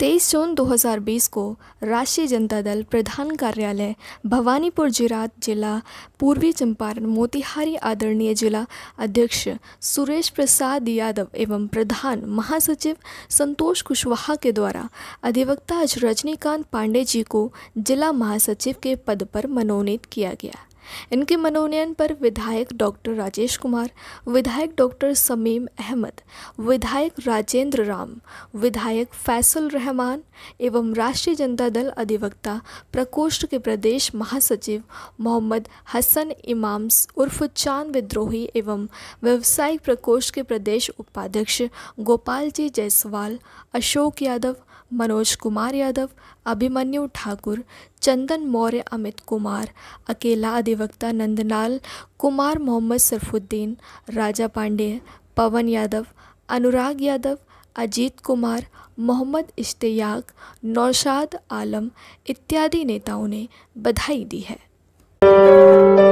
तेईस जून 2020 को राष्ट्रीय जनता दल प्रधान कार्यालय भवानीपुर जिरात जिला पूर्वी चंपारण मोतिहारी आदरणीय जिला अध्यक्ष सुरेश प्रसाद यादव एवं प्रधान महासचिव संतोष कुशवाहा के द्वारा अधिवक्ता रजनीकांत पांडे जी को जिला महासचिव के पद पर मनोनीत किया गया इनके मनोनयन पर विधायक डॉक्टर राजेश कुमार विधायक डॉक्टर समीम अहमद विधायक राजेंद्र राम विधायक फैसल रहमान एवं राष्ट्रीय जनता दल अधिवक्ता प्रकोष्ठ के प्रदेश महासचिव मोहम्मद हसन इमाम्स उर्फ चांद विद्रोही एवं व्यवसायिक प्रकोष्ठ के प्रदेश उपाध्यक्ष गोपाल जी जायसवाल अशोक यादव मनोज कुमार यादव अभिमन्यु ठाकुर चंदन मौर्य अमित कुमार अकेला अधिवक्ता नंदलाल कुमार मोहम्मद सरफुद्दीन राजा पांडे पवन यादव अनुराग यादव अजीत कुमार मोहम्मद इश्तियाक नौशाद आलम इत्यादि नेताओं ने बधाई दी है